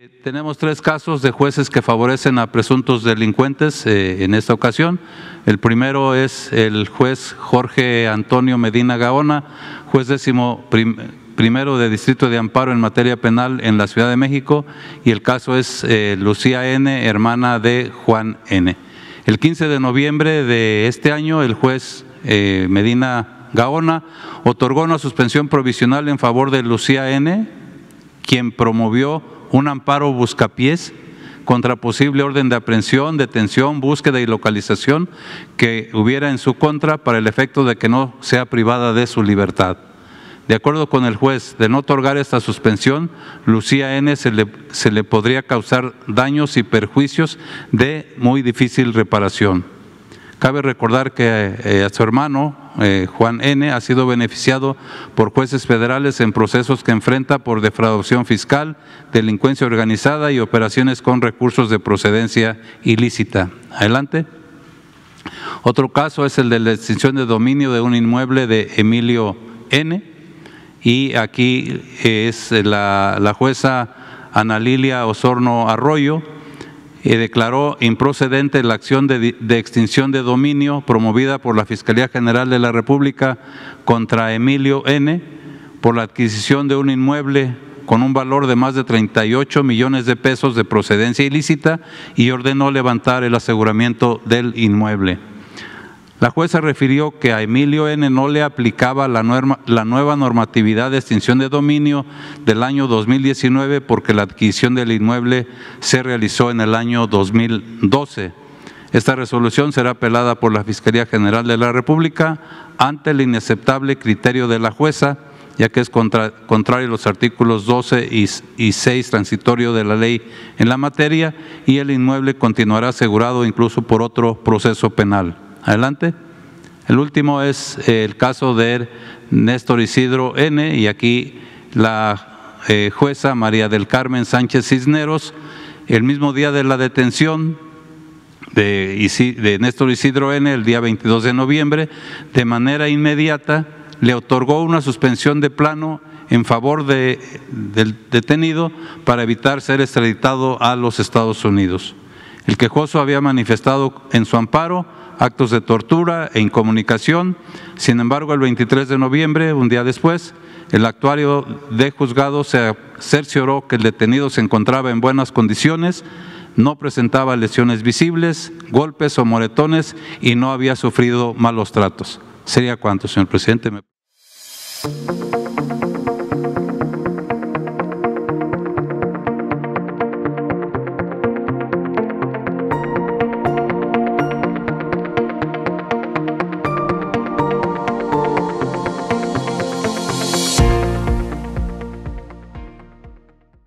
Eh, tenemos tres casos de jueces que favorecen a presuntos delincuentes eh, en esta ocasión. El primero es el juez Jorge Antonio Medina Gaona, juez décimo primero de Distrito de Amparo en materia penal en la Ciudad de México, y el caso es eh, Lucía N., hermana de Juan N. El 15 de noviembre de este año, el juez Medina Gaona otorgó una suspensión provisional en favor de Lucía N., quien promovió un amparo buscapiés contra posible orden de aprehensión, detención, búsqueda y localización que hubiera en su contra para el efecto de que no sea privada de su libertad. De acuerdo con el juez, de no otorgar esta suspensión, Lucía N. se le, podría causar daños y perjuicios de muy difícil reparación. Cabe recordar que eh, a su hermano, eh, Juan N., ha sido beneficiado por jueces federales en procesos que enfrenta por defraudación fiscal, delincuencia organizada y operaciones con recursos de procedencia ilícita. Adelante. Otro caso es el de la extinción de dominio de un inmueble de Emilio N. Y aquí es la, la jueza Ana Lilia Osorno Arroyo, y declaró improcedente la acción de, de, extinción de dominio promovida por la Fiscalía General de la República contra Emilio N. por la adquisición de un inmueble con un valor de más de 38 millones de pesos de procedencia ilícita y ordenó levantar el aseguramiento del inmueble. La jueza refirió que a Emilio N. no le aplicaba la, nueva normatividad de extinción de dominio del año 2019 porque la adquisición del inmueble se realizó en el año 2012. Esta resolución será apelada por la Fiscalía General de la República ante el inaceptable criterio de la jueza, ya que es contrario a los artículos 12 y, y 6 transitorio de la ley en la materia y el inmueble continuará asegurado incluso por otro proceso penal. Adelante. El último es eh, el caso de Néstor Isidro N. y aquí la eh, jueza María del Carmen Sánchez Cisneros, el mismo día de la detención de, Néstor Isidro N., el día 22 de noviembre, de manera inmediata le otorgó una suspensión de plano en favor del detenido para evitar ser extraditado a los Estados Unidos. El quejoso había manifestado en su amparo actos de tortura e incomunicación. Sin embargo, el 23 de noviembre, un día después, el actuario de juzgado se cercioró que el detenido se encontraba en buenas condiciones, no presentaba lesiones visibles, golpes o moretones y no había sufrido malos tratos. ¿Sería cuánto, señor presidente?